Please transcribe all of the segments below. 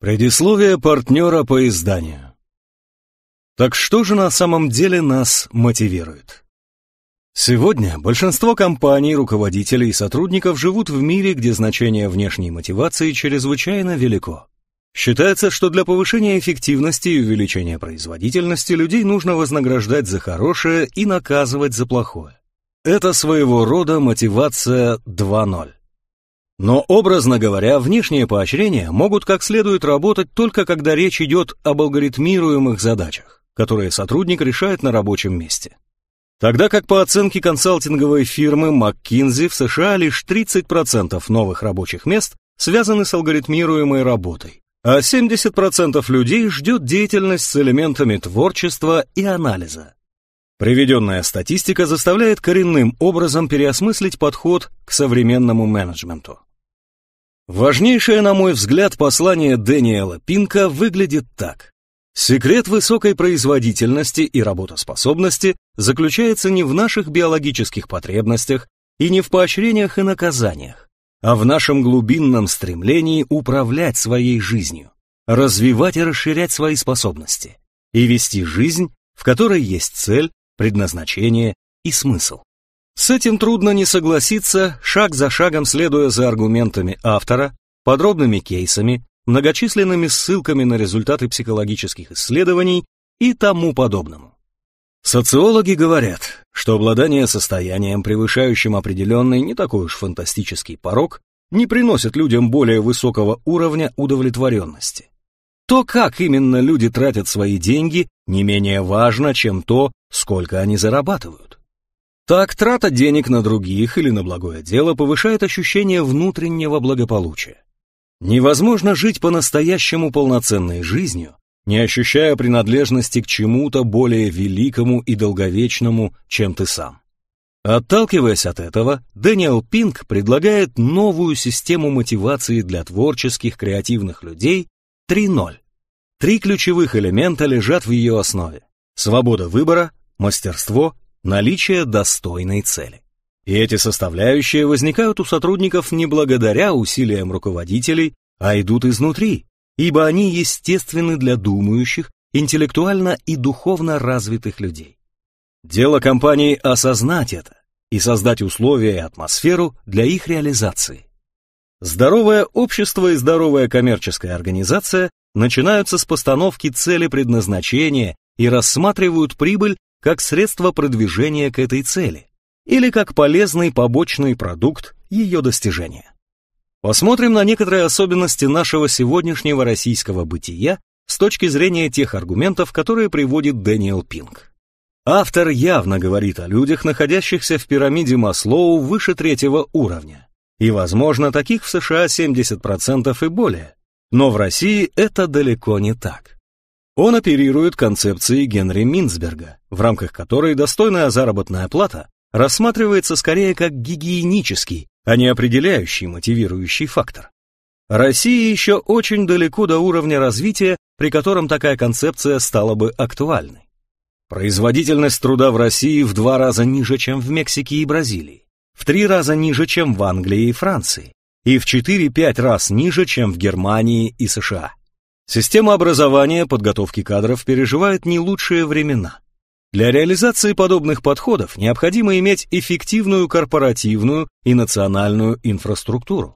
Предисловие партнера по изданию. Так что же на самом деле нас мотивирует? Сегодня большинство компаний, руководителей и сотрудников живут в мире, где значение внешней мотивации чрезвычайно велико. Считается, что для повышения эффективности и увеличения производительности людей нужно вознаграждать за хорошее и наказывать за плохое. Это своего рода мотивация 2.0. Но, образно говоря, внешние поощрения могут как следует работать только когда речь идет об алгоритмируемых задачах, которые сотрудник решает на рабочем месте. Тогда как по оценке консалтинговой фирмы McKinsey в США лишь 30% новых рабочих мест связаны с алгоритмируемой работой, а 70% людей ждет деятельность с элементами творчества и анализа. Приведенная статистика заставляет коренным образом переосмыслить подход к современному менеджменту. Важнейшее, на мой взгляд, послание Дэниела Пинка выглядит так. Секрет высокой производительности и работоспособности заключается не в наших биологических потребностях и не в поощрениях и наказаниях, а в нашем глубинном стремлении управлять своей жизнью, развивать и расширять свои способности и вести жизнь, в которой есть цель, предназначение и смысл. С этим трудно не согласиться, шаг за шагом следуя за аргументами автора, подробными кейсами, многочисленными ссылками на результаты психологических исследований и тому подобному. Социологи говорят, что обладание состоянием, превышающим определенный не такой уж фантастический порог, не приносит людям более высокого уровня удовлетворенности. То, как именно люди тратят свои деньги, не менее важно, чем то, сколько они зарабатывают. Так трата денег на других или на благое дело повышает ощущение внутреннего благополучия. Невозможно жить по-настоящему полноценной жизнью, не ощущая принадлежности к чему-то более великому и долговечному, чем ты сам. Отталкиваясь от этого, Дэниел Пинк предлагает новую систему мотивации для творческих, креативных людей 3.0. Три ключевых элемента лежат в ее основе. Свобода выбора, мастерство наличие достойной цели. И эти составляющие возникают у сотрудников не благодаря усилиям руководителей, а идут изнутри, ибо они естественны для думающих, интеллектуально и духовно развитых людей. Дело компании осознать это и создать условия и атмосферу для их реализации. Здоровое общество и здоровая коммерческая организация начинаются с постановки цели предназначения и рассматривают прибыль как средство продвижения к этой цели или как полезный побочный продукт ее достижения. Посмотрим на некоторые особенности нашего сегодняшнего российского бытия с точки зрения тех аргументов, которые приводит Дэниел Пинг. Автор явно говорит о людях, находящихся в пирамиде Маслоу выше третьего уровня. И, возможно, таких в США 70% и более. Но в России это далеко не так. Он оперирует концепцией Генри Минсберга, в рамках которой достойная заработная плата рассматривается скорее как гигиенический, а не определяющий мотивирующий фактор. Россия еще очень далеко до уровня развития, при котором такая концепция стала бы актуальной. Производительность труда в России в два раза ниже, чем в Мексике и Бразилии, в три раза ниже, чем в Англии и Франции, и в 4-5 раз ниже, чем в Германии и США. Система образования подготовки кадров переживает не лучшие времена. Для реализации подобных подходов необходимо иметь эффективную корпоративную и национальную инфраструктуру.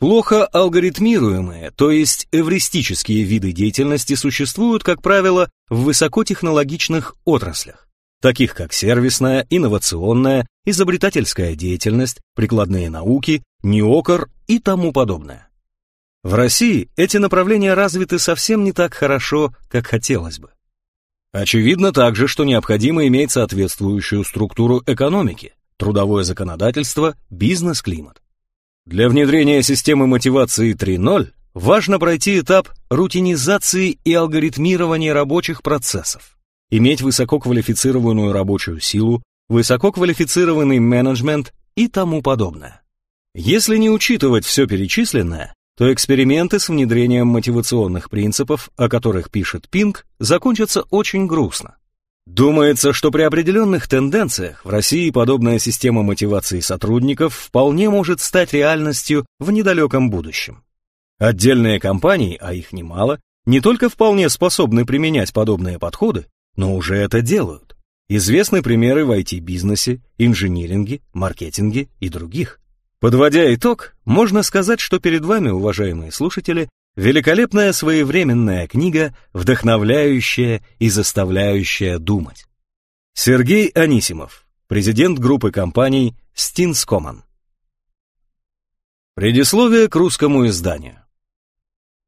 Плохо алгоритмируемые, то есть эвристические виды деятельности существуют, как правило, в высокотехнологичных отраслях, таких как сервисная, инновационная, изобретательская деятельность, прикладные науки, неокор и тому подобное. В России эти направления развиты совсем не так хорошо, как хотелось бы. Очевидно также, что необходимо иметь соответствующую структуру экономики, трудовое законодательство, бизнес-климат. Для внедрения системы мотивации 3.0 важно пройти этап рутинизации и алгоритмирования рабочих процессов, иметь высококвалифицированную рабочую силу, высококвалифицированный менеджмент и тому подобное. Если не учитывать все перечисленное, то эксперименты с внедрением мотивационных принципов, о которых пишет Пинг, закончатся очень грустно. Думается, что при определенных тенденциях в России подобная система мотивации сотрудников вполне может стать реальностью в недалеком будущем. Отдельные компании, а их немало, не только вполне способны применять подобные подходы, но уже это делают. Известны примеры в IT-бизнесе, инжиниринге, маркетинге и других. Подводя итог, можно сказать, что перед вами, уважаемые слушатели, великолепная своевременная книга, вдохновляющая и заставляющая думать. Сергей Анисимов, президент группы компаний Стинскоман. Предисловие к русскому изданию.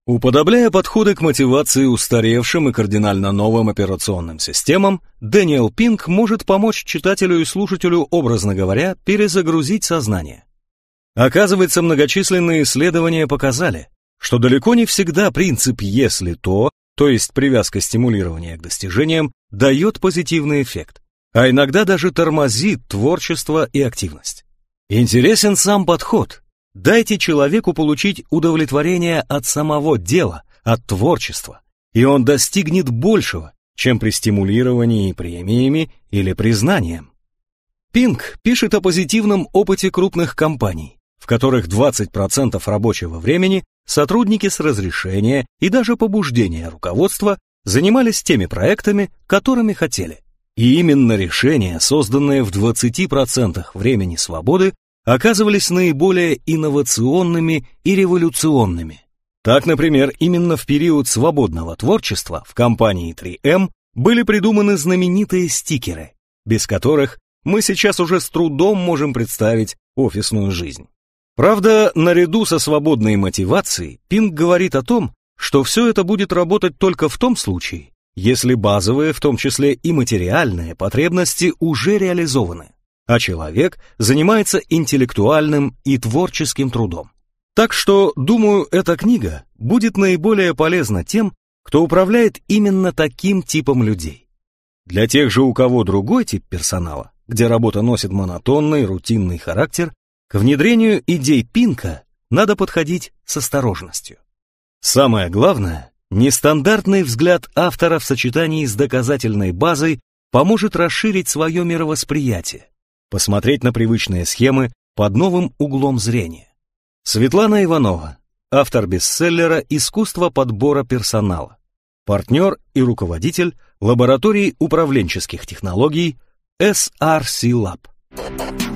Уподобляя подходы к мотивации устаревшим и кардинально новым операционным системам, Дэниел Пинк может помочь читателю и слушателю, образно говоря, перезагрузить сознание. Оказывается, многочисленные исследования показали, что далеко не всегда принцип «если то», то есть привязка стимулирования к достижениям, дает позитивный эффект, а иногда даже тормозит творчество и активность. Интересен сам подход. Дайте человеку получить удовлетворение от самого дела, от творчества, и он достигнет большего, чем при стимулировании премиями или признанием. Пинг пишет о позитивном опыте крупных компаний в которых 20% рабочего времени сотрудники с разрешения и даже побуждения руководства занимались теми проектами, которыми хотели. И именно решения, созданные в 20% времени свободы, оказывались наиболее инновационными и революционными. Так, например, именно в период свободного творчества в компании 3 m эм были придуманы знаменитые стикеры, без которых мы сейчас уже с трудом можем представить офисную жизнь. Правда, наряду со свободной мотивацией Пинг говорит о том, что все это будет работать только в том случае, если базовые, в том числе и материальные, потребности уже реализованы, а человек занимается интеллектуальным и творческим трудом. Так что, думаю, эта книга будет наиболее полезна тем, кто управляет именно таким типом людей. Для тех же, у кого другой тип персонала, где работа носит монотонный, рутинный характер, к внедрению идей Пинка надо подходить с осторожностью. Самое главное, нестандартный взгляд автора в сочетании с доказательной базой поможет расширить свое мировосприятие, посмотреть на привычные схемы под новым углом зрения. Светлана Иванова, автор бестселлера «Искусство подбора персонала», партнер и руководитель лаборатории управленческих технологий SRC Lab.